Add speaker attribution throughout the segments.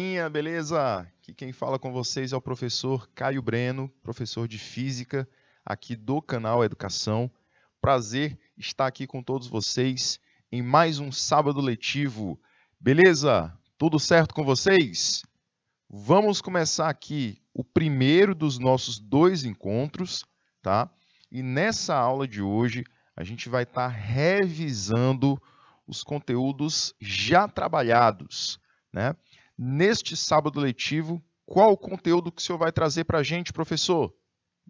Speaker 1: galerinha, beleza? Aqui quem fala com vocês é o professor Caio Breno, professor de Física aqui do canal Educação. Prazer estar aqui com todos vocês em mais um sábado letivo. Beleza? Tudo certo com vocês? Vamos começar aqui o primeiro dos nossos dois encontros, tá? E nessa aula de hoje a gente vai estar tá revisando os conteúdos já trabalhados, né? neste sábado letivo, qual o conteúdo que o senhor vai trazer para a gente, professor?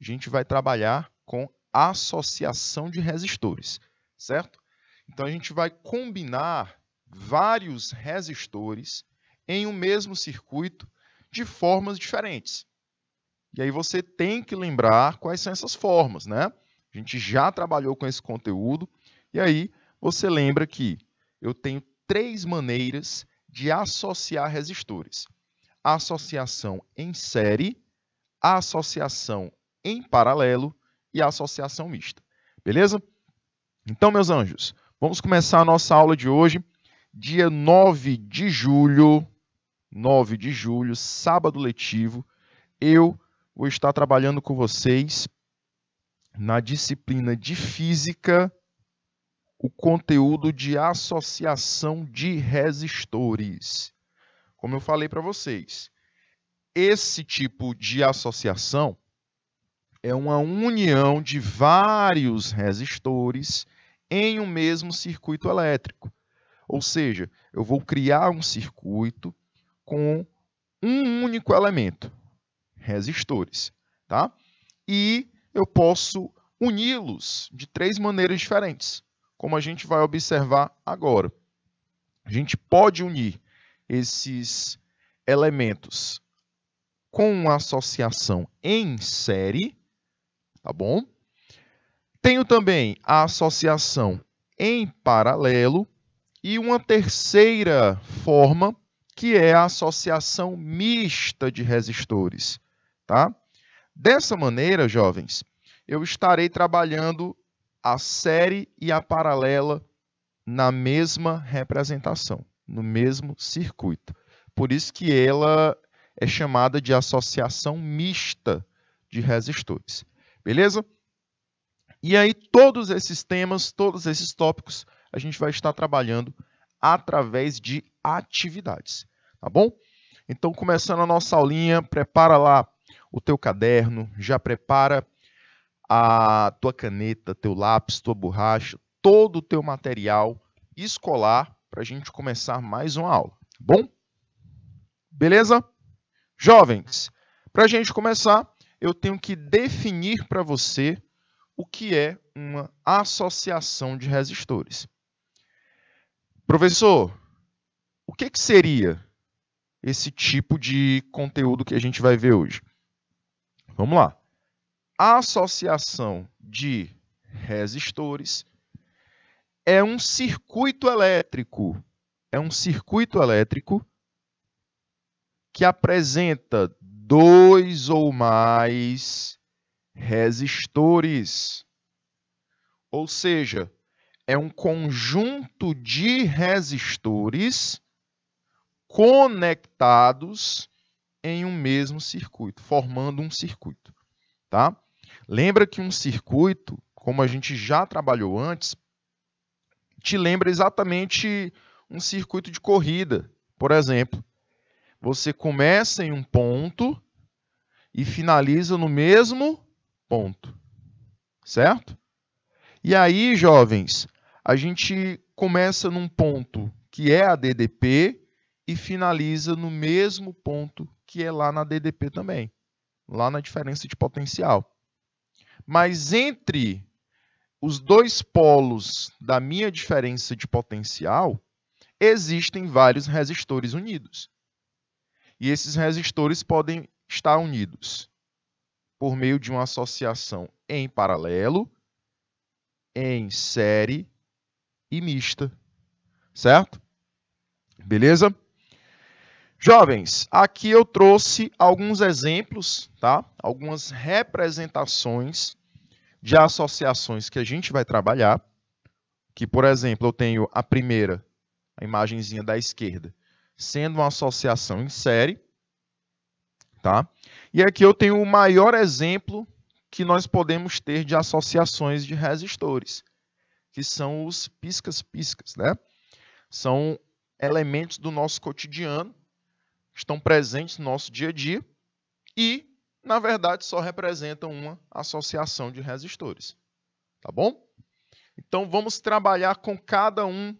Speaker 1: A gente vai trabalhar com associação de resistores, certo? Então a gente vai combinar vários resistores em um mesmo circuito de formas diferentes. E aí você tem que lembrar quais são essas formas, né? A gente já trabalhou com esse conteúdo e aí você lembra que eu tenho três maneiras de associar resistores. Associação em série, associação em paralelo e associação mista. Beleza? Então, meus anjos, vamos começar a nossa aula de hoje, dia 9 de julho, 9 de julho, sábado letivo. Eu vou estar trabalhando com vocês na disciplina de física o conteúdo de associação de resistores. Como eu falei para vocês, esse tipo de associação é uma união de vários resistores em um mesmo circuito elétrico. Ou seja, eu vou criar um circuito com um único elemento, resistores, tá? E eu posso uni-los de três maneiras diferentes como a gente vai observar agora. A gente pode unir esses elementos com uma associação em série, tá bom? Tenho também a associação em paralelo e uma terceira forma, que é a associação mista de resistores, tá? Dessa maneira, jovens, eu estarei trabalhando a série e a paralela na mesma representação, no mesmo circuito. Por isso que ela é chamada de associação mista de resistores. Beleza? E aí todos esses temas, todos esses tópicos, a gente vai estar trabalhando através de atividades, tá bom? Então, começando a nossa aulinha, prepara lá o teu caderno, já prepara a tua caneta, teu lápis, tua borracha, todo o teu material escolar para a gente começar mais uma aula, tá bom? Beleza? Jovens, para a gente começar, eu tenho que definir para você o que é uma associação de resistores. Professor, o que, que seria esse tipo de conteúdo que a gente vai ver hoje? Vamos lá associação de resistores é um circuito elétrico. É um circuito elétrico que apresenta dois ou mais resistores. Ou seja, é um conjunto de resistores conectados em um mesmo circuito, formando um circuito, tá? Lembra que um circuito, como a gente já trabalhou antes, te lembra exatamente um circuito de corrida, por exemplo. Você começa em um ponto e finaliza no mesmo ponto, certo? E aí, jovens, a gente começa num ponto que é a DDP e finaliza no mesmo ponto que é lá na DDP também, lá na diferença de potencial. Mas entre os dois polos da minha diferença de potencial, existem vários resistores unidos. E esses resistores podem estar unidos por meio de uma associação em paralelo, em série e mista. Certo? Beleza? Jovens, aqui eu trouxe alguns exemplos, tá? Algumas representações de associações que a gente vai trabalhar. Que, por exemplo, eu tenho a primeira, a imagenzinha da esquerda, sendo uma associação em série, tá? E aqui eu tenho o maior exemplo que nós podemos ter de associações de resistores, que são os piscas-piscas, né? São elementos do nosso cotidiano estão presentes no nosso dia a dia e, na verdade, só representam uma associação de resistores. Tá bom? Então vamos trabalhar com cada um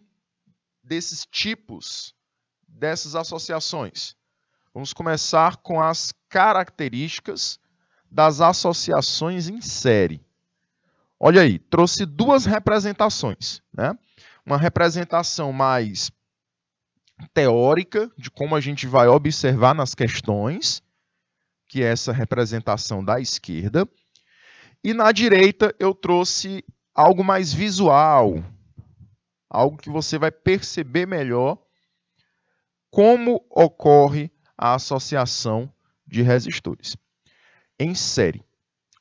Speaker 1: desses tipos dessas associações. Vamos começar com as características das associações em série. Olha aí, trouxe duas representações, né? Uma representação mais teórica de como a gente vai observar nas questões, que é essa representação da esquerda. E na direita eu trouxe algo mais visual, algo que você vai perceber melhor como ocorre a associação de resistores em série.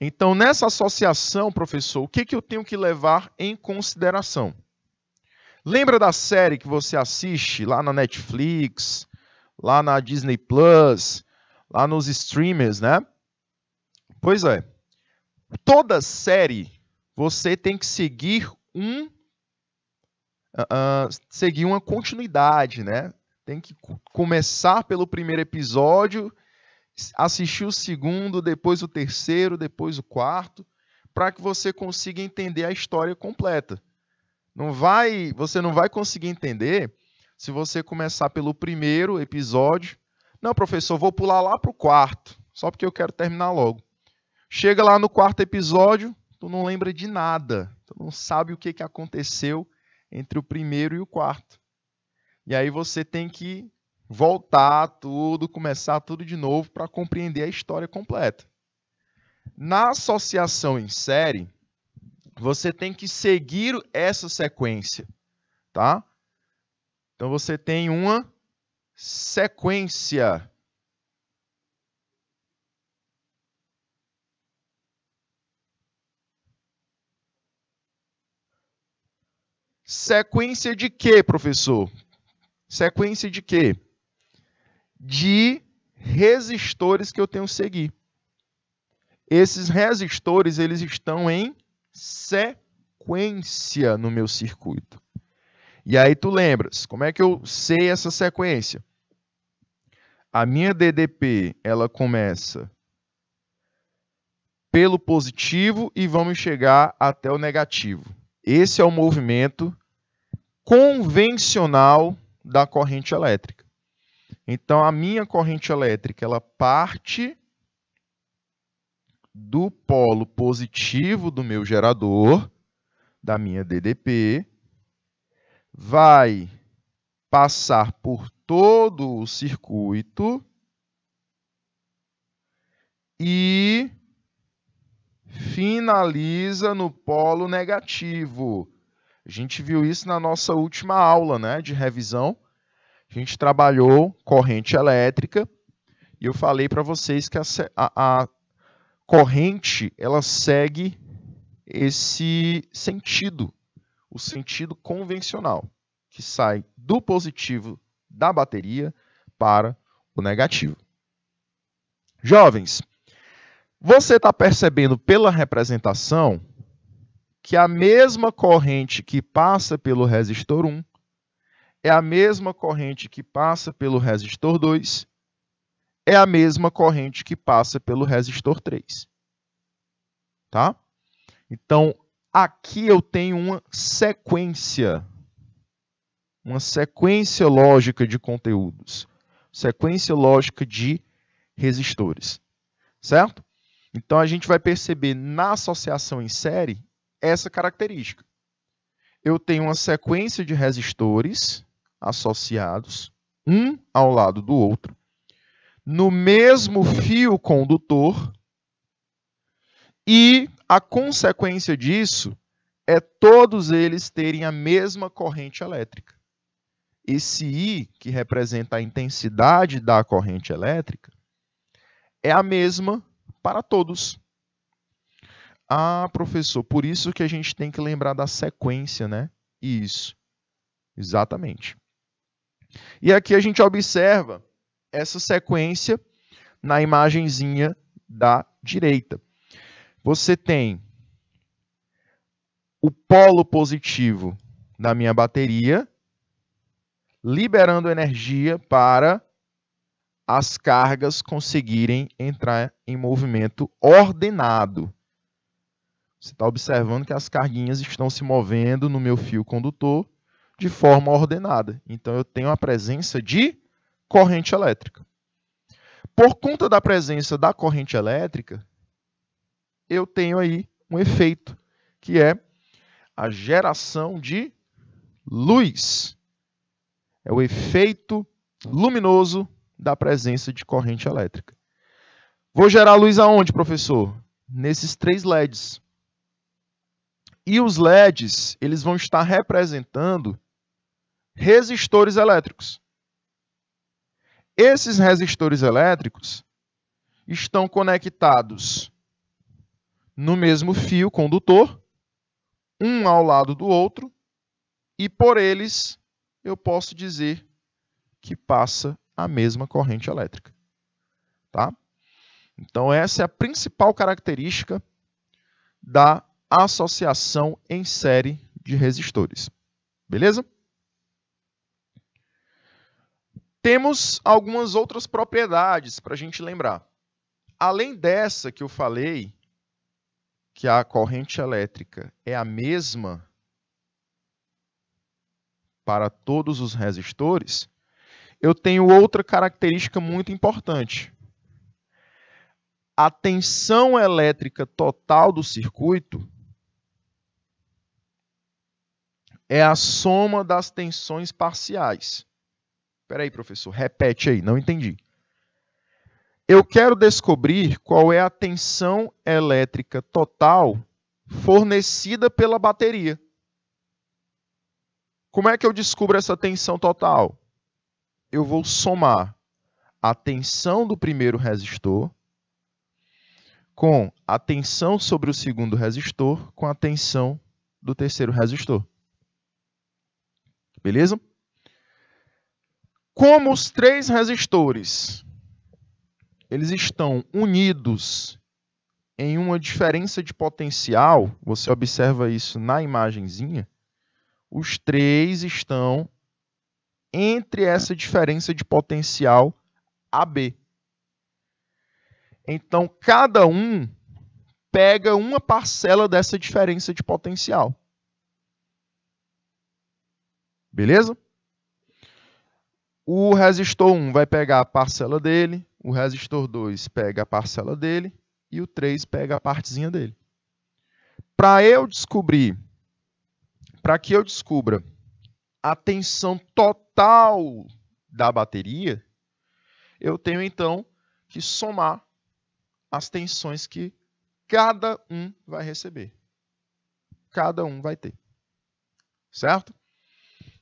Speaker 1: Então, nessa associação, professor, o que, que eu tenho que levar em consideração? Lembra da série que você assiste lá na Netflix, lá na Disney Plus, lá nos streamers, né? Pois é. Toda série você tem que seguir um uh, seguir uma continuidade, né? Tem que começar pelo primeiro episódio, assistir o segundo, depois o terceiro, depois o quarto, para que você consiga entender a história completa. Não vai, você não vai conseguir entender se você começar pelo primeiro episódio. Não, professor, vou pular lá para o quarto, só porque eu quero terminar logo. Chega lá no quarto episódio, tu não lembra de nada, tu não sabe o que, que aconteceu entre o primeiro e o quarto. E aí você tem que voltar tudo, começar tudo de novo para compreender a história completa. Na associação em série, você tem que seguir essa sequência, tá? Então você tem uma sequência. Sequência de quê, professor? Sequência de quê? De resistores que eu tenho que seguir. Esses resistores, eles estão em sequência no meu circuito. E aí tu lembras, como é que eu sei essa sequência? A minha DDP, ela começa pelo positivo e vamos chegar até o negativo. Esse é o movimento convencional da corrente elétrica. Então, a minha corrente elétrica, ela parte do polo positivo do meu gerador, da minha DDP, vai passar por todo o circuito e finaliza no polo negativo. A gente viu isso na nossa última aula né, de revisão. A gente trabalhou corrente elétrica e eu falei para vocês que a, a, corrente ela segue esse sentido, o sentido convencional, que sai do positivo da bateria para o negativo. Jovens, você está percebendo pela representação que a mesma corrente que passa pelo resistor 1 é a mesma corrente que passa pelo resistor 2 é a mesma corrente que passa pelo resistor 3. Tá? Então, aqui eu tenho uma sequência, uma sequência lógica de conteúdos, sequência lógica de resistores, certo? Então, a gente vai perceber na associação em série essa característica. Eu tenho uma sequência de resistores associados, um ao lado do outro, no mesmo fio condutor, e a consequência disso é todos eles terem a mesma corrente elétrica. Esse I, que representa a intensidade da corrente elétrica, é a mesma para todos. Ah, professor, por isso que a gente tem que lembrar da sequência, né? Isso. Exatamente. E aqui a gente observa essa sequência na imagenzinha da direita. Você tem o polo positivo da minha bateria liberando energia para as cargas conseguirem entrar em movimento ordenado. Você está observando que as carguinhas estão se movendo no meu fio condutor de forma ordenada. Então, eu tenho a presença de corrente elétrica. Por conta da presença da corrente elétrica, eu tenho aí um efeito, que é a geração de luz. É o efeito luminoso da presença de corrente elétrica. Vou gerar luz aonde, professor? Nesses três LEDs. E os LEDs, eles vão estar representando resistores elétricos. Esses resistores elétricos estão conectados no mesmo fio condutor, um ao lado do outro, e por eles eu posso dizer que passa a mesma corrente elétrica. Tá? Então, essa é a principal característica da associação em série de resistores. Beleza? Temos algumas outras propriedades para a gente lembrar. Além dessa que eu falei, que a corrente elétrica é a mesma para todos os resistores, eu tenho outra característica muito importante. A tensão elétrica total do circuito é a soma das tensões parciais. Espera aí, professor, repete aí, não entendi. Eu quero descobrir qual é a tensão elétrica total fornecida pela bateria. Como é que eu descubro essa tensão total? Eu vou somar a tensão do primeiro resistor com a tensão sobre o segundo resistor com a tensão do terceiro resistor. Beleza? Como os três resistores eles estão unidos em uma diferença de potencial, você observa isso na imagenzinha, os três estão entre essa diferença de potencial AB. Então, cada um pega uma parcela dessa diferença de potencial. Beleza? O resistor 1 vai pegar a parcela dele, o resistor 2 pega a parcela dele e o 3 pega a partezinha dele. Para eu descobrir, para que eu descubra a tensão total da bateria, eu tenho então que somar as tensões que cada um vai receber. Cada um vai ter. Certo?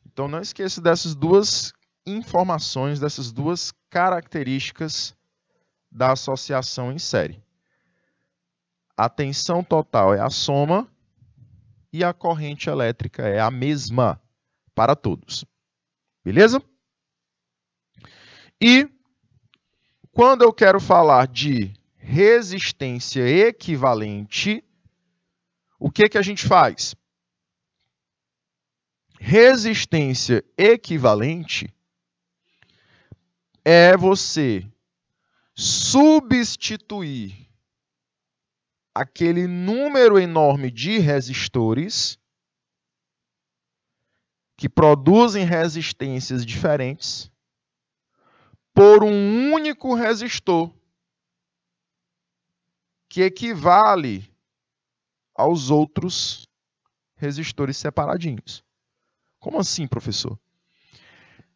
Speaker 1: Então não esqueça dessas duas informações dessas duas características da associação em série. A tensão total é a soma e a corrente elétrica é a mesma para todos. Beleza? E quando eu quero falar de resistência equivalente, o que, que a gente faz? Resistência equivalente é você substituir aquele número enorme de resistores que produzem resistências diferentes por um único resistor que equivale aos outros resistores separadinhos. Como assim, professor?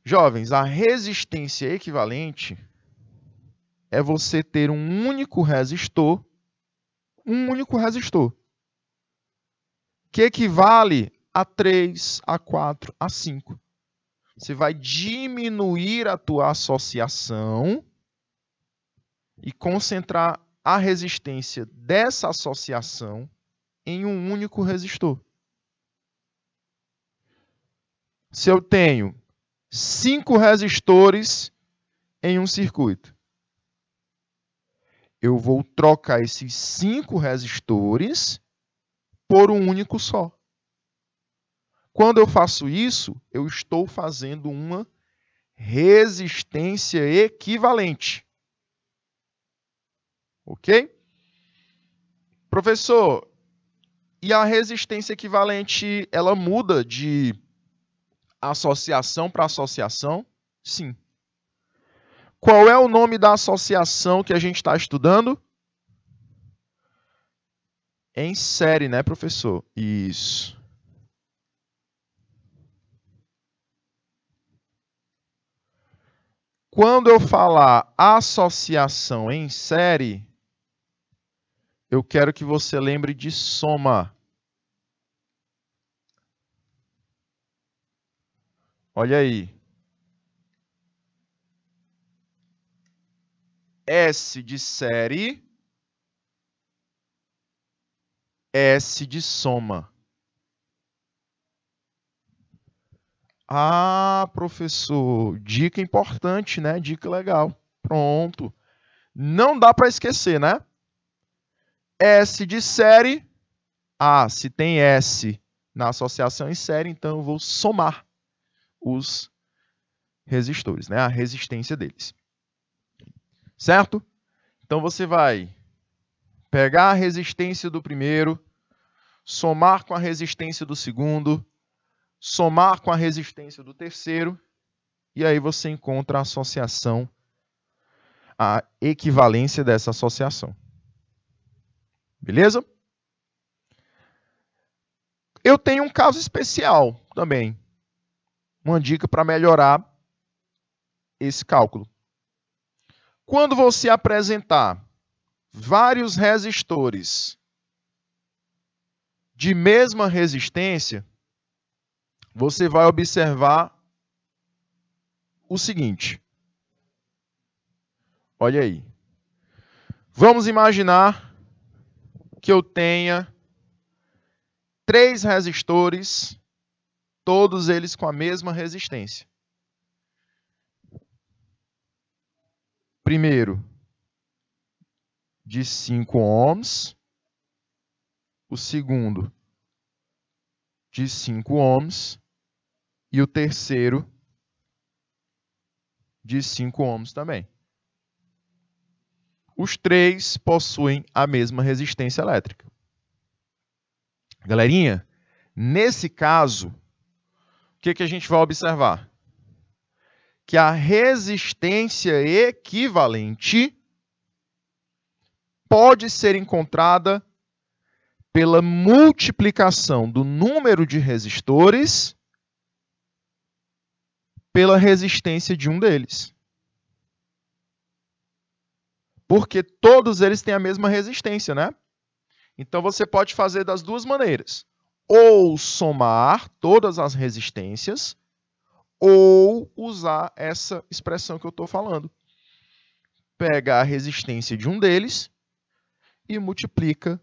Speaker 1: Jovens, a resistência equivalente é você ter um único resistor, um único resistor, que equivale a 3, a 4, a 5. Você vai diminuir a tua associação e concentrar a resistência dessa associação em um único resistor. Se eu tenho cinco resistores em um circuito. Eu vou trocar esses cinco resistores por um único só. Quando eu faço isso, eu estou fazendo uma resistência equivalente. Ok? Professor, e a resistência equivalente, ela muda de associação para associação? Sim. Qual é o nome da associação que a gente está estudando? Em série, né, professor? Isso. Quando eu falar associação em série, eu quero que você lembre de soma. Olha aí. S de série, S de soma. Ah, professor, dica importante, né? Dica legal. Pronto. Não dá para esquecer, né? S de série. Ah, se tem S na associação em série, então eu vou somar os resistores, né? a resistência deles. Certo? Então você vai pegar a resistência do primeiro, somar com a resistência do segundo, somar com a resistência do terceiro, e aí você encontra a associação, a equivalência dessa associação. Beleza? Eu tenho um caso especial também, uma dica para melhorar esse cálculo. Quando você apresentar vários resistores de mesma resistência, você vai observar o seguinte. Olha aí. Vamos imaginar que eu tenha três resistores todos eles com a mesma resistência. Primeiro, de 5 ohms. O segundo, de 5 ohms. E o terceiro, de 5 ohms também. Os três possuem a mesma resistência elétrica. Galerinha, nesse caso, que, que a gente vai observar? Que a resistência equivalente pode ser encontrada pela multiplicação do número de resistores pela resistência de um deles. Porque todos eles têm a mesma resistência, né? Então você pode fazer das duas maneiras ou somar todas as resistências, ou usar essa expressão que eu estou falando. Pega a resistência de um deles e multiplica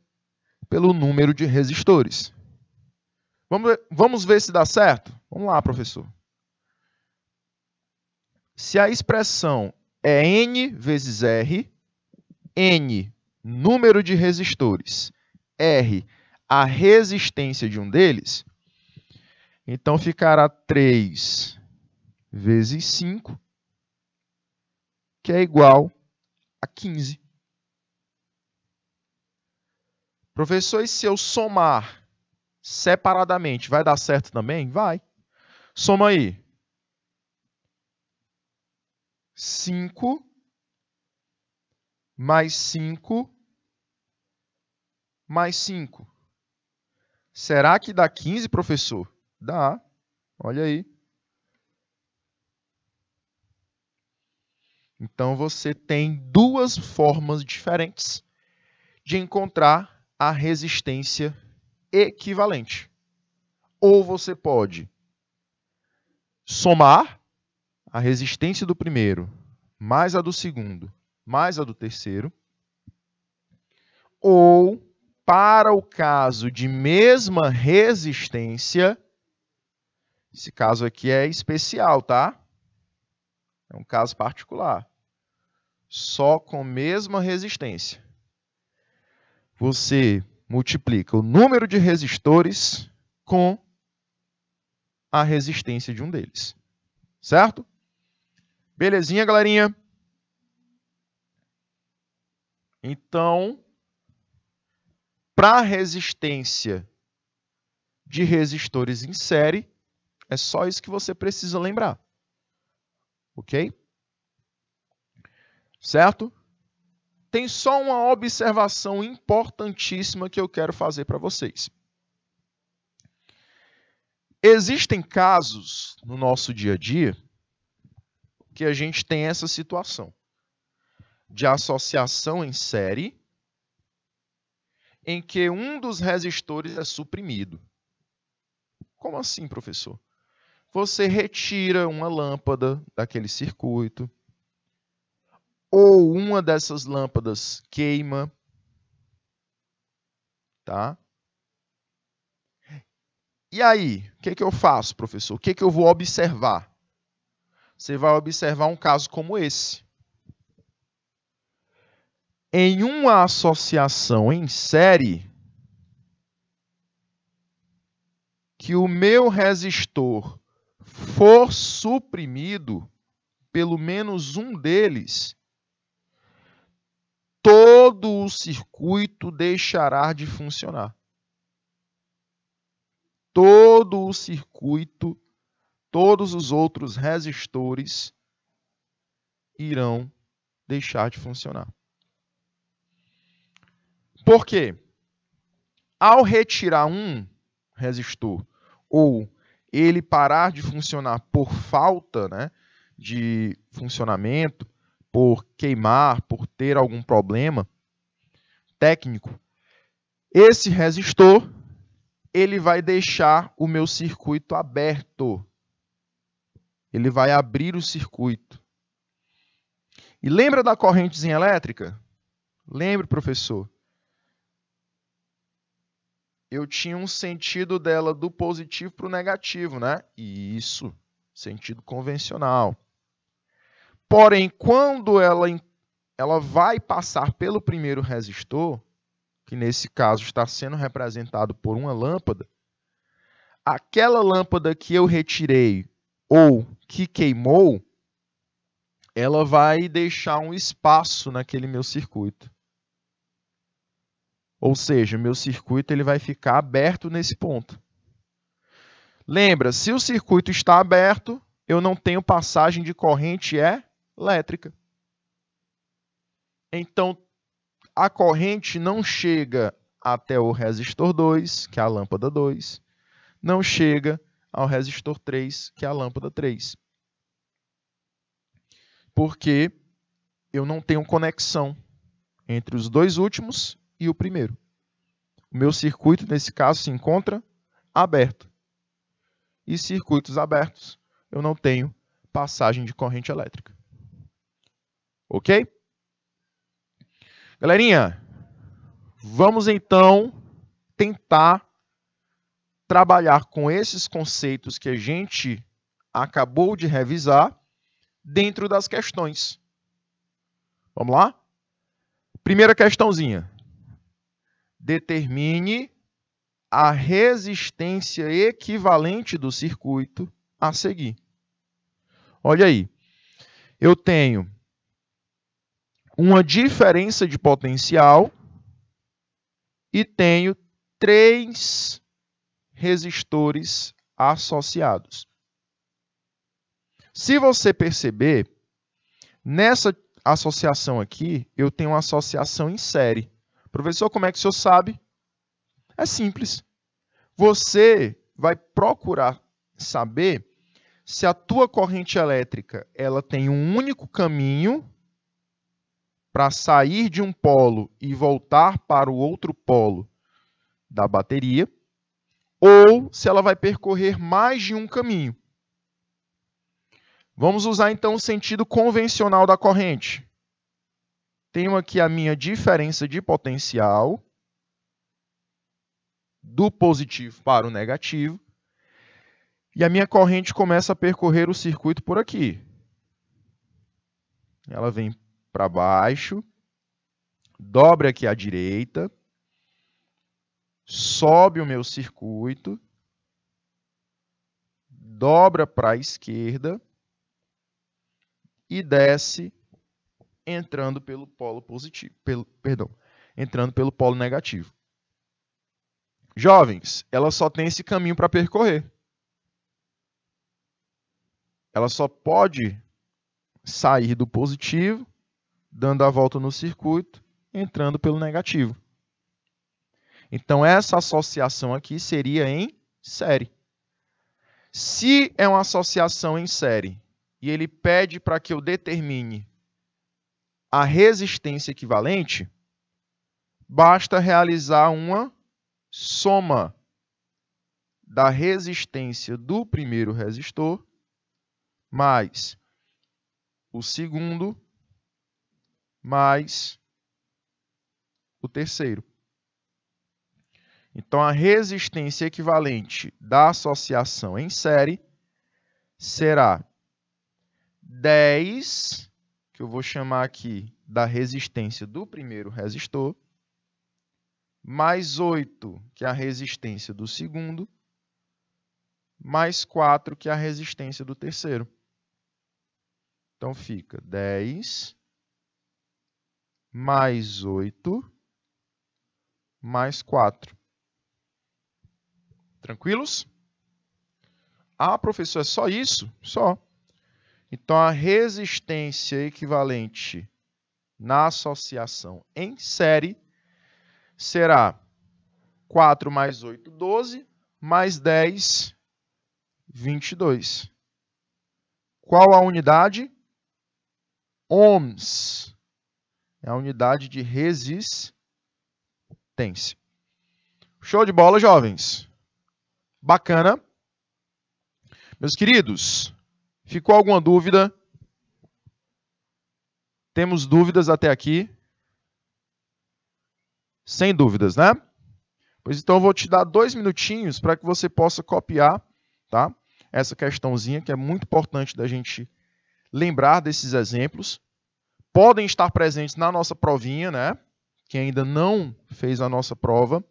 Speaker 1: pelo número de resistores. Vamos ver, vamos ver se dá certo? Vamos lá, professor. Se a expressão é n vezes r, n número de resistores, r a resistência de um deles, então ficará 3 vezes 5, que é igual a 15. Professor, e se eu somar separadamente, vai dar certo também? Vai. Soma aí. 5 mais 5 mais 5. Será que dá 15, professor? Dá. Olha aí. Então você tem duas formas diferentes de encontrar a resistência equivalente. Ou você pode somar a resistência do primeiro mais a do segundo mais a do terceiro, ou para o caso de mesma resistência, esse caso aqui é especial, tá? É um caso particular. Só com mesma resistência. Você multiplica o número de resistores com a resistência de um deles. Certo? Belezinha, galerinha? Então, para resistência de resistores em série, é só isso que você precisa lembrar. Ok? Certo? Tem só uma observação importantíssima que eu quero fazer para vocês. Existem casos no nosso dia a dia que a gente tem essa situação de associação em série em que um dos resistores é suprimido. Como assim, professor? Você retira uma lâmpada daquele circuito, ou uma dessas lâmpadas queima, tá? E aí, o que, que eu faço, professor? O que, que eu vou observar? Você vai observar um caso como esse em uma associação em série que o meu resistor for suprimido, pelo menos um deles, todo o circuito deixará de funcionar. Todo o circuito, todos os outros resistores irão deixar de funcionar. Porque ao retirar um resistor ou ele parar de funcionar por falta né, de funcionamento, por queimar, por ter algum problema técnico, esse resistor ele vai deixar o meu circuito aberto. Ele vai abrir o circuito. E lembra da correntezinha elétrica? Lembre, professor eu tinha um sentido dela do positivo para o negativo, né? E isso, sentido convencional. Porém, quando ela, ela vai passar pelo primeiro resistor, que nesse caso está sendo representado por uma lâmpada, aquela lâmpada que eu retirei ou que queimou, ela vai deixar um espaço naquele meu circuito. Ou seja, meu circuito ele vai ficar aberto nesse ponto. Lembra, se o circuito está aberto, eu não tenho passagem de corrente é elétrica. Então, a corrente não chega até o resistor 2, que é a lâmpada 2, não chega ao resistor 3, que é a lâmpada 3. Porque eu não tenho conexão entre os dois últimos e o primeiro. O meu circuito, nesse caso, se encontra aberto. E circuitos abertos, eu não tenho passagem de corrente elétrica. Ok? Galerinha, vamos então tentar trabalhar com esses conceitos que a gente acabou de revisar dentro das questões. Vamos lá? Primeira questãozinha determine a resistência equivalente do circuito a seguir. Olha aí, eu tenho uma diferença de potencial e tenho três resistores associados. Se você perceber, nessa associação aqui, eu tenho uma associação em série. Professor, como é que o senhor sabe? É simples. Você vai procurar saber se a tua corrente elétrica ela tem um único caminho para sair de um polo e voltar para o outro polo da bateria, ou se ela vai percorrer mais de um caminho. Vamos usar então o sentido convencional da corrente. Tenho aqui é a minha diferença de potencial do positivo para o negativo. E a minha corrente começa a percorrer o circuito por aqui. Ela vem para baixo, dobra aqui à direita, sobe o meu circuito, dobra para a esquerda e desce entrando pelo polo positivo, pelo, perdão, entrando pelo polo negativo. Jovens, ela só tem esse caminho para percorrer. Ela só pode sair do positivo, dando a volta no circuito, entrando pelo negativo. Então, essa associação aqui seria em série. Se é uma associação em série e ele pede para que eu determine a resistência equivalente, basta realizar uma soma da resistência do primeiro resistor mais o segundo mais o terceiro. Então, a resistência equivalente da associação em série será 10 que eu vou chamar aqui da resistência do primeiro resistor, mais 8, que é a resistência do segundo, mais 4, que é a resistência do terceiro. Então fica 10 mais 8 mais 4. Tranquilos? Ah, professor, é só isso? Só. Então, a resistência equivalente na associação em série será 4 mais 8, 12, mais 10, 22. Qual a unidade? Ohms. É a unidade de resistência. Show de bola, jovens. Bacana. Meus queridos, Ficou alguma dúvida? Temos dúvidas até aqui? Sem dúvidas, né? Pois então eu vou te dar dois minutinhos para que você possa copiar, tá? Essa questãozinha que é muito importante da gente lembrar desses exemplos. Podem estar presentes na nossa provinha, né? Quem ainda não fez a nossa prova,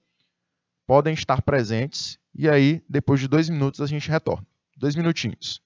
Speaker 1: podem estar presentes. E aí, depois de dois minutos, a gente retorna. Dois minutinhos.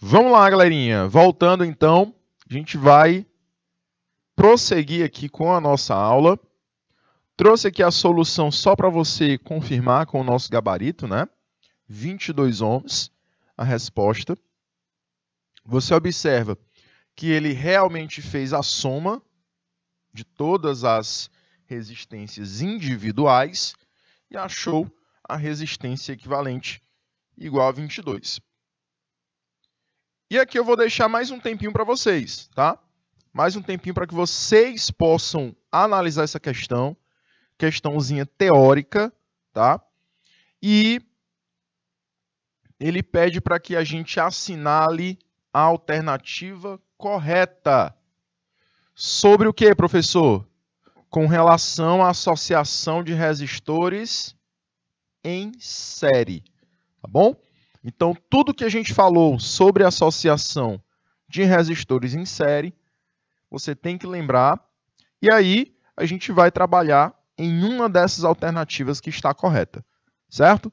Speaker 1: Vamos lá, galerinha. Voltando então, a gente vai prosseguir aqui com a nossa aula. Trouxe aqui a solução só para você confirmar com o nosso gabarito, né? 22 ohms, a resposta. Você observa que ele realmente fez a soma de todas as resistências individuais e achou a resistência equivalente igual a 22. E aqui eu vou deixar mais um tempinho para vocês, tá? Mais um tempinho para que vocês possam analisar essa questão, questãozinha teórica, tá? E ele pede para que a gente assinale a alternativa correta. Sobre o que, professor? Com relação à associação de resistores em série, tá bom? Então, tudo que a gente falou sobre associação de resistores em série, você tem que lembrar. E aí, a gente vai trabalhar em uma dessas alternativas que está correta, certo?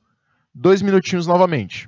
Speaker 1: Dois minutinhos novamente.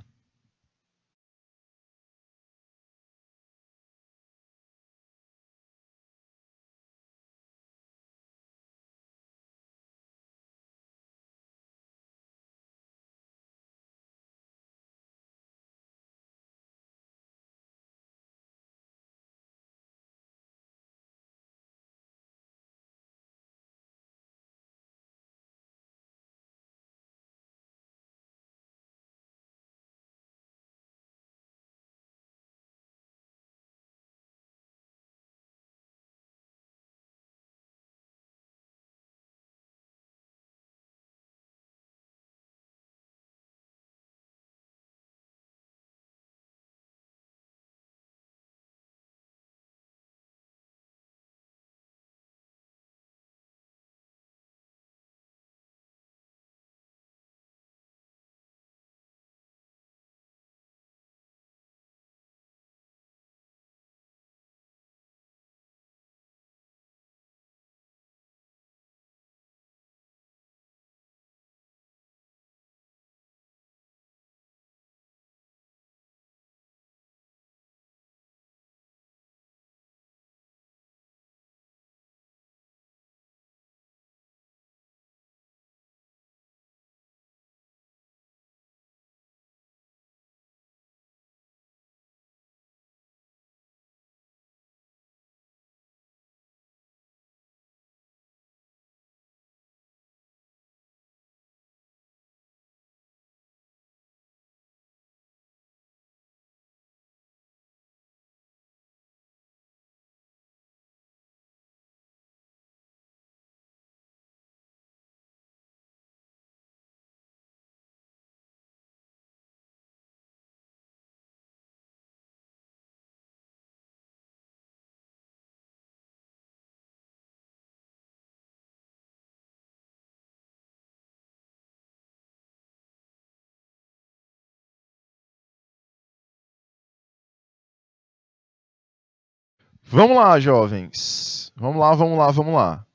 Speaker 1: Vamos lá, jovens. Vamos lá, vamos lá, vamos lá.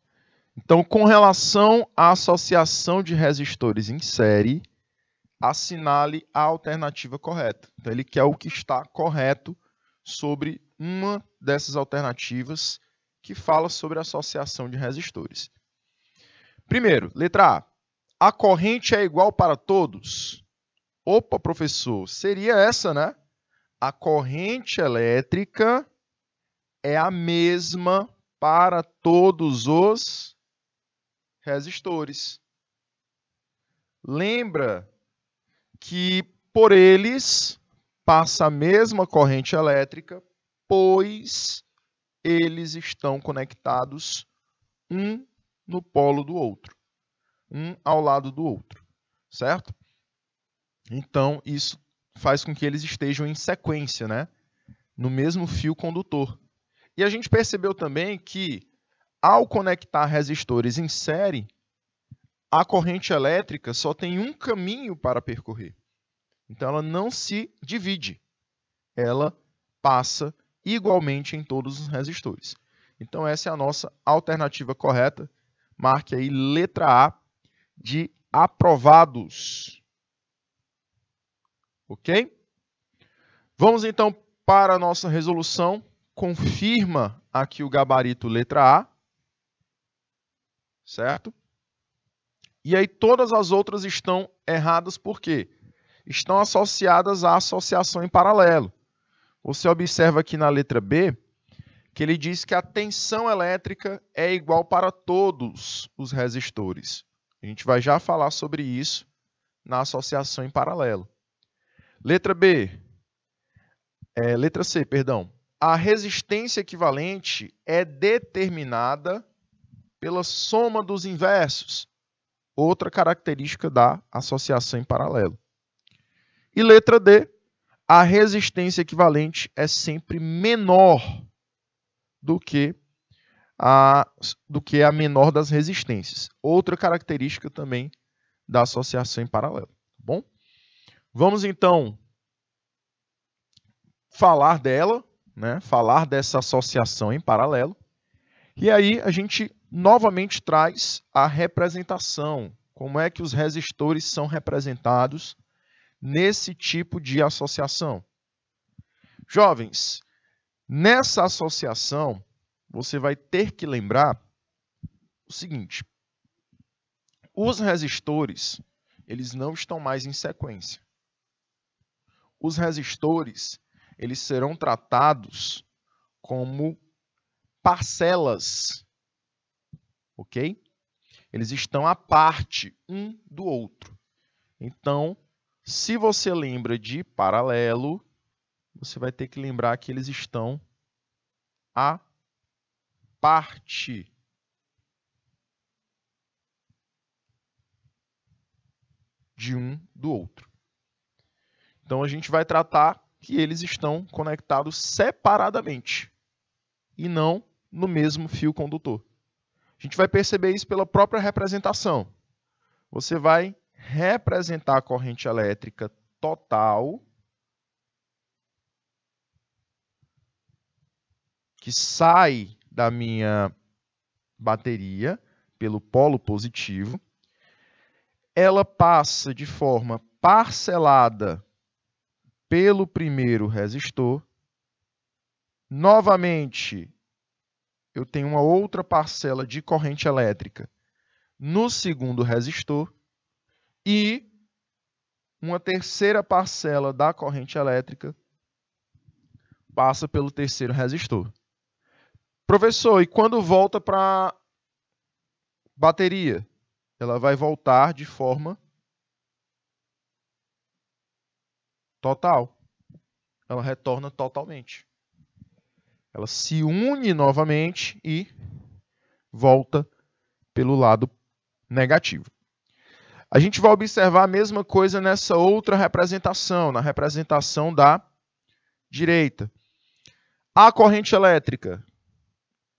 Speaker 1: Então, com relação à associação de resistores em série, assinale a alternativa correta. Então, ele quer o que está correto sobre uma dessas alternativas que fala sobre associação de resistores. Primeiro, letra A. A corrente é igual para todos? Opa, professor, seria essa, né? A corrente elétrica é a mesma para todos os resistores. Lembra que por eles passa a mesma corrente elétrica, pois eles estão conectados um no polo do outro, um ao lado do outro, certo? Então, isso faz com que eles estejam em sequência, né? No mesmo fio condutor. E a gente percebeu também que, ao conectar resistores em série, a corrente elétrica só tem um caminho para percorrer. Então, ela não se divide. Ela passa igualmente em todos os resistores. Então, essa é a nossa alternativa correta. Marque aí letra A de aprovados. Ok? Vamos então para a nossa resolução confirma aqui o gabarito letra A, certo? E aí todas as outras estão erradas por quê? Estão associadas à associação em paralelo. Você observa aqui na letra B que ele diz que a tensão elétrica é igual para todos os resistores. A gente vai já falar sobre isso na associação em paralelo. Letra B, é, letra C, perdão a resistência equivalente é determinada pela soma dos inversos, outra característica da associação em paralelo. E letra D, a resistência equivalente é sempre menor do que a, do que a menor das resistências. Outra característica também da associação em paralelo. Tá bom, vamos então falar dela né, falar dessa associação em paralelo. E aí a gente novamente traz a representação, como é que os resistores são representados nesse tipo de associação. Jovens, nessa associação, você vai ter que lembrar o seguinte: os resistores, eles não estão mais em sequência. Os resistores, eles serão tratados como parcelas. Ok? Eles estão à parte um do outro. Então, se você lembra de paralelo, você vai ter que lembrar que eles estão à parte. de um do outro. Então a gente vai tratar que eles estão conectados separadamente e não no mesmo fio condutor. A gente vai perceber isso pela própria representação. Você vai representar a corrente elétrica total que sai da minha bateria pelo polo positivo. Ela passa de forma parcelada pelo primeiro resistor. Novamente, eu tenho uma outra parcela de corrente elétrica no segundo resistor e uma terceira parcela da corrente elétrica passa pelo terceiro resistor. Professor, e quando volta para bateria? Ela vai voltar de forma Total. Ela retorna totalmente. Ela se une novamente e volta pelo lado negativo. A gente vai observar a mesma coisa nessa outra representação, na representação da direita. A corrente elétrica,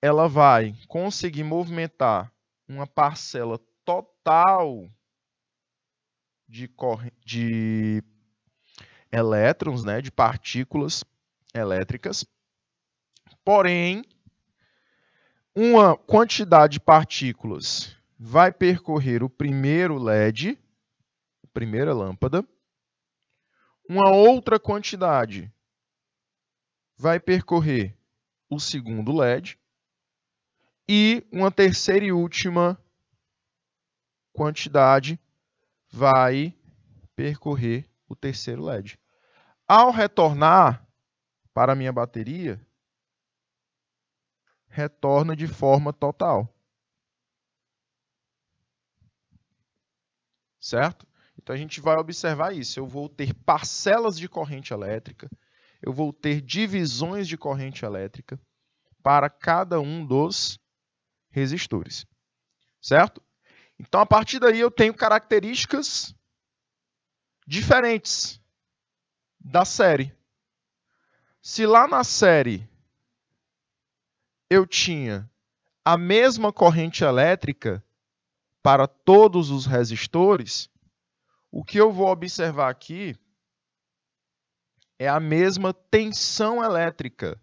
Speaker 1: ela vai conseguir movimentar uma parcela total de, de elétrons, né, de partículas elétricas. Porém, uma quantidade de partículas vai percorrer o primeiro LED, a primeira lâmpada. Uma outra quantidade vai percorrer o segundo LED. E uma terceira e última quantidade vai percorrer o terceiro LED. Ao retornar para a minha bateria, retorna de forma total. Certo? Então a gente vai observar isso. Eu vou ter parcelas de corrente elétrica, eu vou ter divisões de corrente elétrica para cada um dos resistores. Certo? Então a partir daí eu tenho características diferentes da série. Se lá na série eu tinha a mesma corrente elétrica para todos os resistores, o que eu vou observar aqui é a mesma tensão elétrica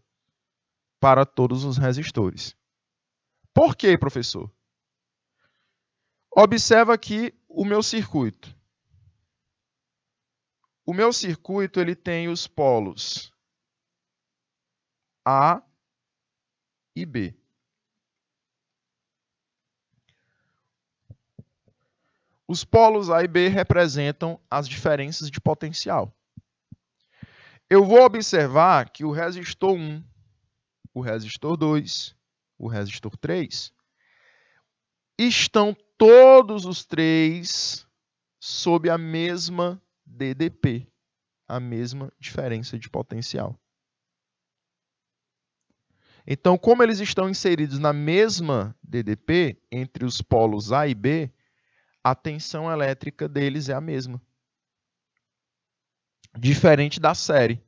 Speaker 1: para todos os resistores. Por quê, professor? Observa aqui o meu circuito. O meu circuito ele tem os polos A e B. Os polos A e B representam as diferenças de potencial. Eu vou observar que o resistor 1, o resistor 2, o resistor 3 estão todos os três sob a mesma DDP, a mesma diferença de potencial. Então, como eles estão inseridos na mesma DDP, entre os polos A e B, a tensão elétrica deles é a mesma. Diferente da série.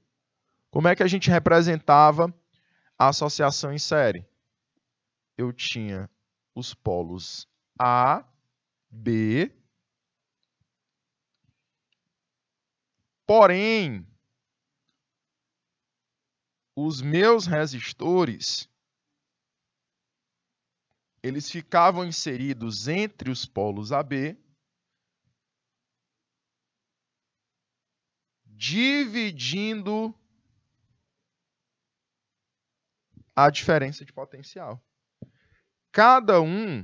Speaker 1: Como é que a gente representava a associação em série? Eu tinha os polos A, B Porém, os meus resistores eles ficavam inseridos entre os polos AB, dividindo a diferença de potencial. Cada um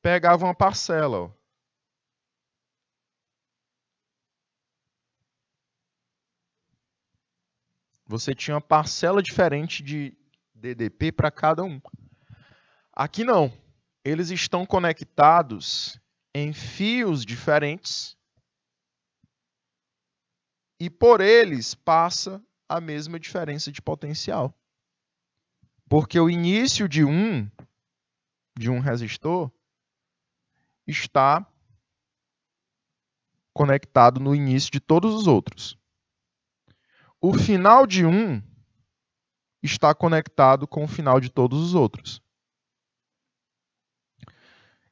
Speaker 1: pegava uma parcela. Ó. Você tinha uma parcela diferente de DDP para cada um. Aqui não. Eles estão conectados em fios diferentes e por eles passa a mesma diferença de potencial. Porque o início de um de um resistor está conectado no início de todos os outros o final de um está conectado com o final de todos os outros.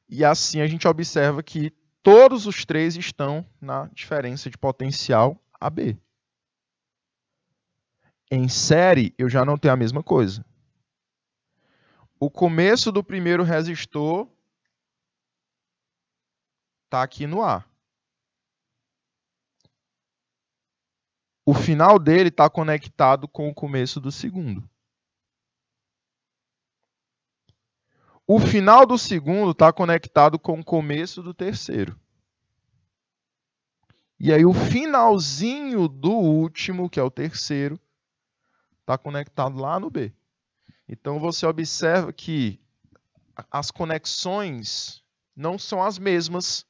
Speaker 1: E assim a gente observa que todos os três estão na diferença de potencial AB. Em série, eu já não tenho a mesma coisa. O começo do primeiro resistor está aqui no A. o final dele está conectado com o começo do segundo. O final do segundo está conectado com o começo do terceiro. E aí o finalzinho do último, que é o terceiro, está conectado lá no B. Então você observa que as conexões não são as mesmas.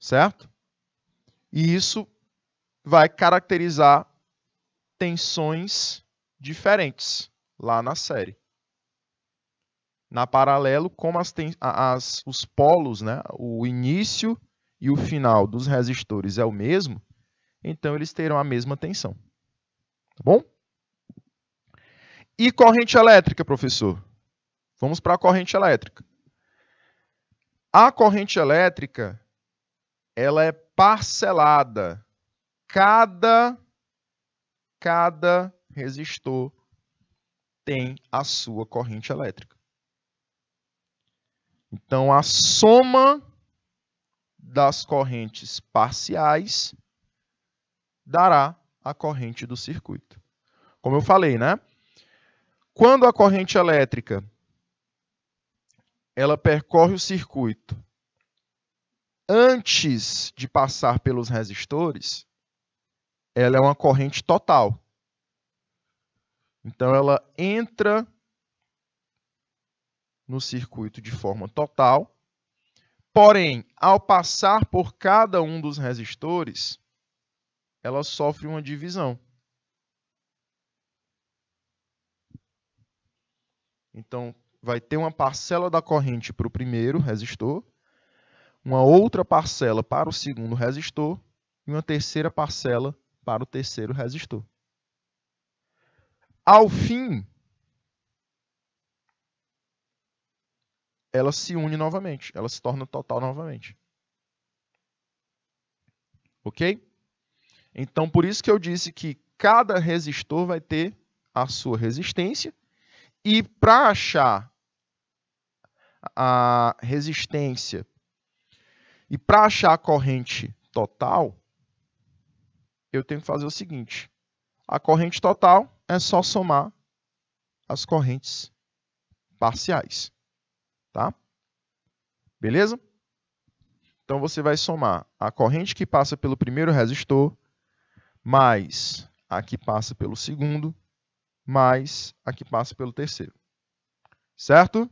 Speaker 1: Certo? E isso vai caracterizar tensões diferentes lá na série. Na paralelo, como as, as, os polos, né, o início e o final dos resistores é o mesmo, então eles terão a mesma tensão. Tá bom? E corrente elétrica, professor? Vamos para a corrente elétrica. A corrente elétrica ela é parcelada. Cada cada resistor tem a sua corrente elétrica. Então a soma das correntes parciais dará a corrente do circuito. Como eu falei, né? Quando a corrente elétrica ela percorre o circuito antes de passar pelos resistores, ela é uma corrente total. Então ela entra no circuito de forma total. Porém, ao passar por cada um dos resistores, ela sofre uma divisão. Então, vai ter uma parcela da corrente para o primeiro resistor uma outra parcela para o segundo resistor e uma terceira parcela para o terceiro resistor. Ao fim, ela se une novamente, ela se torna total novamente. Ok? Então, por isso que eu disse que cada resistor vai ter a sua resistência. E para achar a resistência e para achar a corrente total, eu tenho que fazer o seguinte. A corrente total é só somar as correntes parciais. Tá? Beleza? Então você vai somar a corrente que passa pelo primeiro resistor, mais a que passa pelo segundo, mais a que passa pelo terceiro. Certo?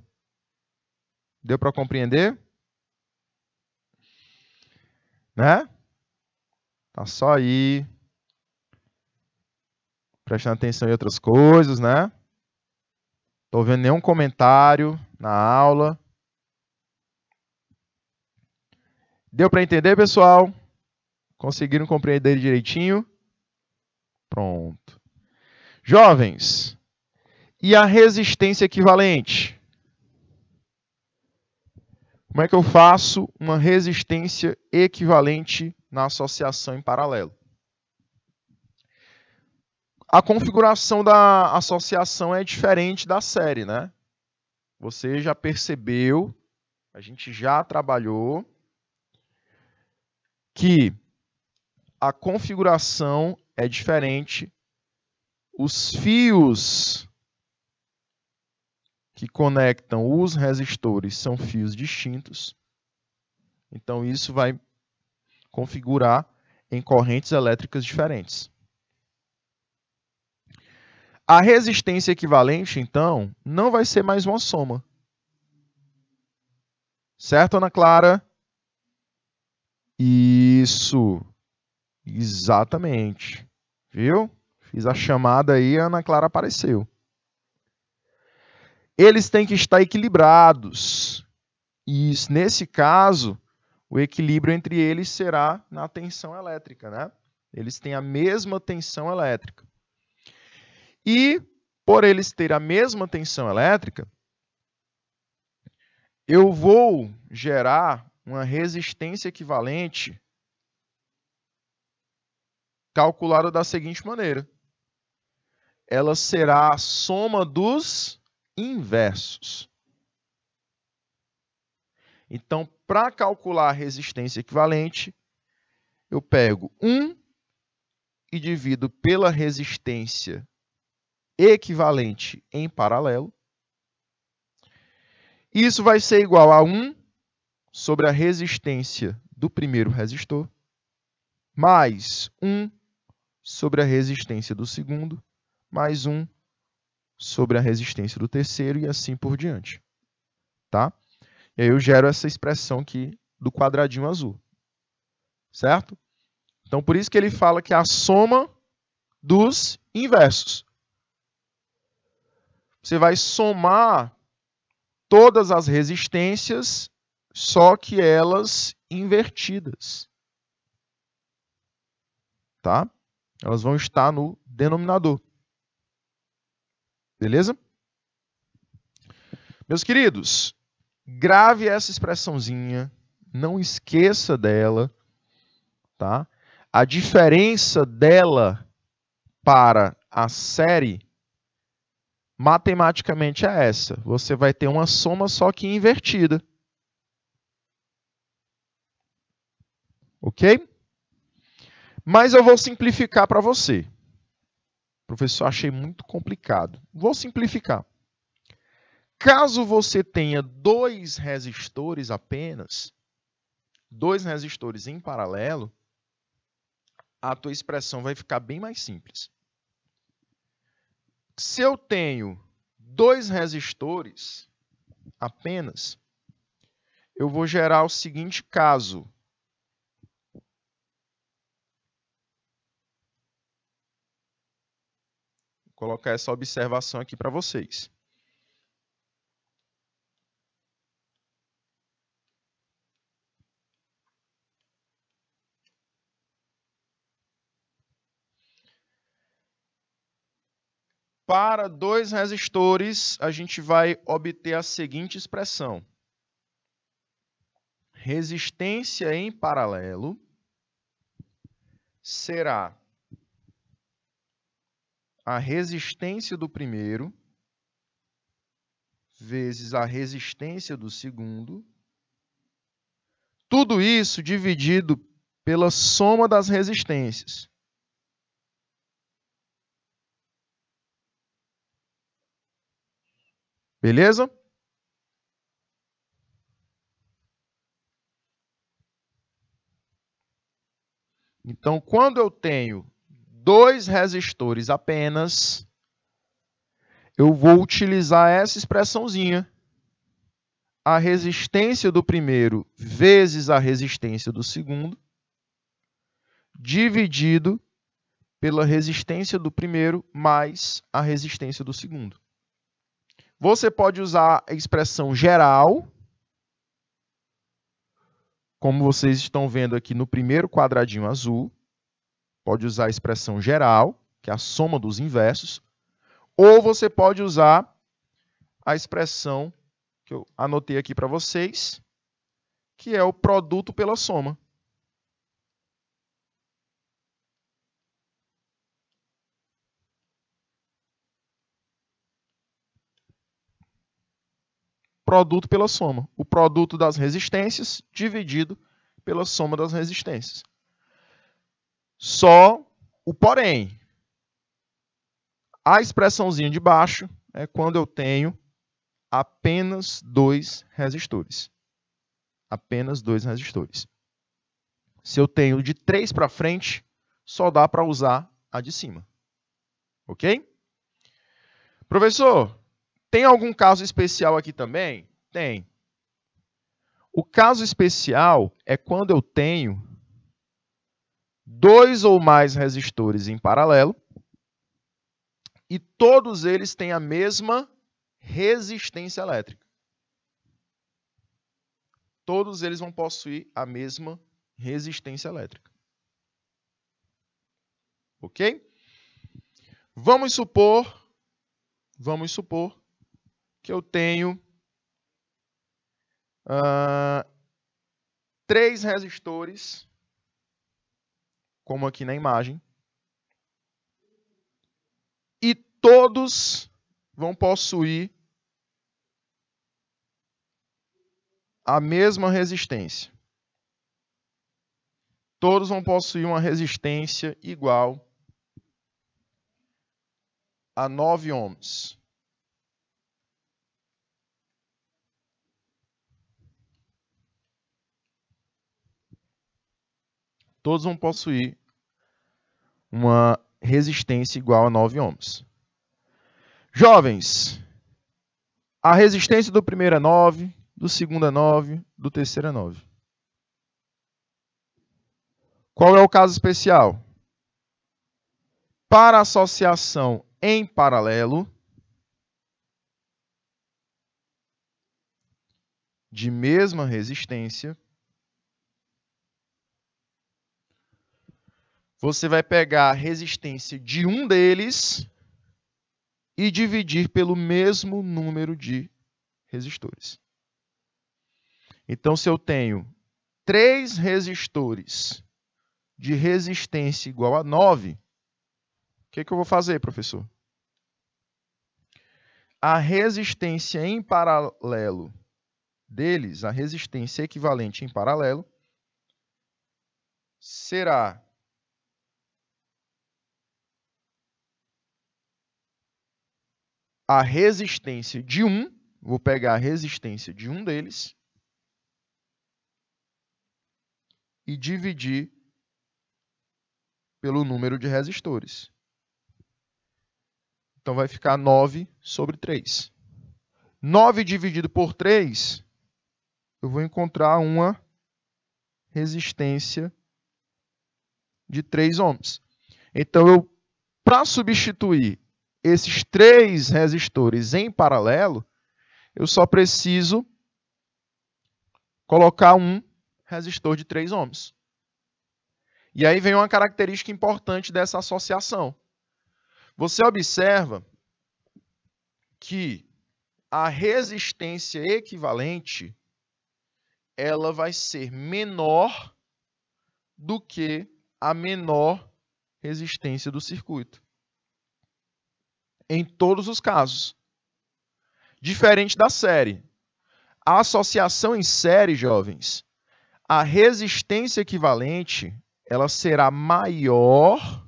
Speaker 1: Deu para compreender? Né? Tá só aí prestando atenção em outras coisas, né? Tô vendo nenhum comentário na aula. Deu para entender, pessoal? Conseguiram compreender direitinho? Pronto. Jovens, e a resistência equivalente? Como é que eu faço uma resistência equivalente na associação em paralelo? A configuração da associação é diferente da série, né? Você já percebeu, a gente já trabalhou, que a configuração é diferente. Os fios que conectam os resistores são fios distintos. Então, isso vai configurar em correntes elétricas diferentes. A resistência equivalente, então, não vai ser mais uma soma. Certo, Ana Clara? Isso. Exatamente. Viu? Fiz a chamada aí, a Ana Clara apareceu eles têm que estar equilibrados. E nesse caso, o equilíbrio entre eles será na tensão elétrica, né? Eles têm a mesma tensão elétrica. E por eles terem a mesma tensão elétrica, eu vou gerar uma resistência equivalente calculada da seguinte maneira. Ela será a soma dos inversos. Então, para calcular a resistência equivalente, eu pego 1 e divido pela resistência equivalente em paralelo. Isso vai ser igual a 1 sobre a resistência do primeiro resistor, mais 1 sobre a resistência do segundo, mais 1 sobre a resistência do terceiro e assim por diante. Tá? E aí eu gero essa expressão aqui do quadradinho azul. Certo? Então, por isso que ele fala que é a soma dos inversos. Você vai somar todas as resistências, só que elas invertidas. Tá? Elas vão estar no denominador. Beleza? Meus queridos, grave essa expressãozinha, não esqueça dela, tá? A diferença dela para a série matematicamente é essa. Você vai ter uma soma só que invertida. Ok? Mas eu vou simplificar para você. Professor, achei muito complicado. Vou simplificar. Caso você tenha dois resistores apenas, dois resistores em paralelo, a tua expressão vai ficar bem mais simples. Se eu tenho dois resistores apenas, eu vou gerar o seguinte caso. colocar essa observação aqui para vocês. Para dois resistores, a gente vai obter a seguinte expressão. Resistência em paralelo será a resistência do primeiro vezes a resistência do segundo. Tudo isso dividido pela soma das resistências. Beleza? Então, quando eu tenho dois resistores apenas, eu vou utilizar essa expressãozinha. A resistência do primeiro vezes a resistência do segundo, dividido pela resistência do primeiro mais a resistência do segundo. Você pode usar a expressão geral, como vocês estão vendo aqui no primeiro quadradinho azul, pode usar a expressão geral, que é a soma dos inversos, ou você pode usar a expressão que eu anotei aqui para vocês, que é o produto pela soma. Produto pela soma. O produto das resistências dividido pela soma das resistências. Só o porém. A expressãozinha de baixo é quando eu tenho apenas dois resistores. Apenas dois resistores. Se eu tenho de três para frente, só dá para usar a de cima. Ok? Professor, tem algum caso especial aqui também? Tem. O caso especial é quando eu tenho dois ou mais resistores em paralelo, e todos eles têm a mesma resistência elétrica. Todos eles vão possuir a mesma resistência elétrica. OK? Vamos supor vamos supor que eu tenho uh, três resistores como aqui na imagem. E todos vão possuir a mesma resistência. Todos vão possuir uma resistência igual a 9 ohms. todos vão possuir uma resistência igual a 9 ohms. Jovens, a resistência do primeiro é 9, do segundo é 9, do terceiro é 9. Qual é o caso especial? Para associação em paralelo de mesma resistência, Você vai pegar a resistência de um deles e dividir pelo mesmo número de resistores. Então, se eu tenho três resistores de resistência igual a 9, o que, que eu vou fazer, professor? A resistência em paralelo deles, a resistência equivalente em paralelo, será a resistência de um, vou pegar a resistência de um deles e dividir pelo número de resistores. Então vai ficar 9 sobre 3. 9 dividido por 3, eu vou encontrar uma resistência de 3 ohms. Então, para substituir esses três resistores em paralelo, eu só preciso colocar um resistor de 3 ohms. E aí vem uma característica importante dessa associação. Você observa que a resistência equivalente ela vai ser menor do que a menor resistência do circuito em todos os casos. Diferente da série. A associação em série, jovens, a resistência equivalente, ela será maior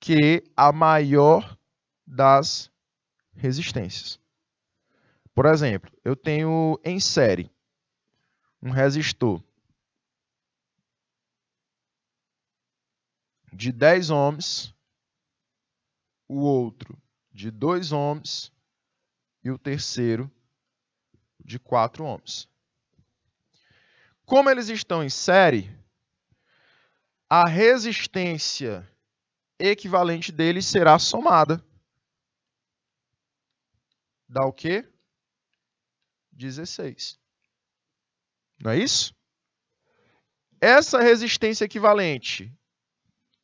Speaker 1: que a maior das resistências. Por exemplo, eu tenho em série um resistor de 10 ohms o outro de dois homens e o terceiro de quatro homens. Como eles estão em série, a resistência equivalente deles será somada. Dá o quê? 16. Não é isso? Essa resistência equivalente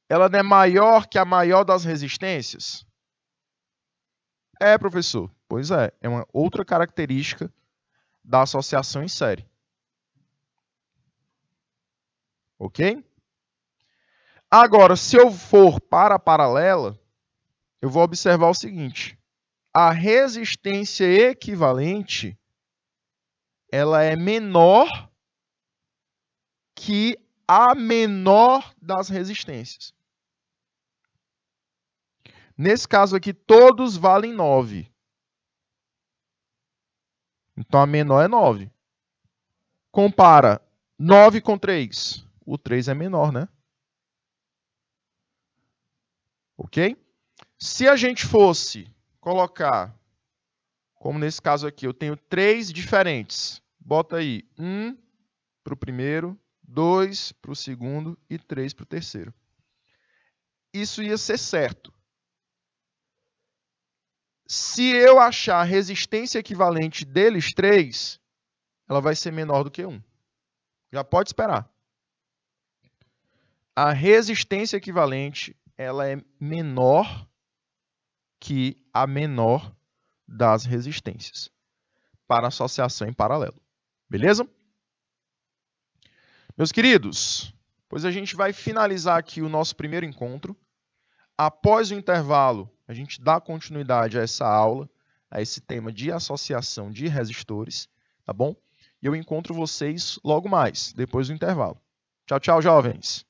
Speaker 1: ela não é maior que a maior das resistências? É, professor. Pois é, é uma outra característica da associação em série. Ok? Agora, se eu for para a paralela, eu vou observar o seguinte. A resistência equivalente ela é menor que a menor das resistências. Nesse caso aqui, todos valem 9. Então a menor é 9. Compara 9 com 3. O 3 é menor, né? Ok? Se a gente fosse colocar, como nesse caso aqui, eu tenho 3 diferentes. Bota aí um para o primeiro, dois para o segundo e três para o terceiro. Isso ia ser certo. Se eu achar a resistência equivalente deles três, ela vai ser menor do que 1. Um. Já pode esperar. A resistência equivalente ela é menor que a menor das resistências para associação em paralelo. Beleza? Meus queridos, pois a gente vai finalizar aqui o nosso primeiro encontro. Após o intervalo, a gente dá continuidade a essa aula, a esse tema de associação de resistores, tá bom? E eu encontro vocês logo mais, depois do intervalo. Tchau, tchau, jovens!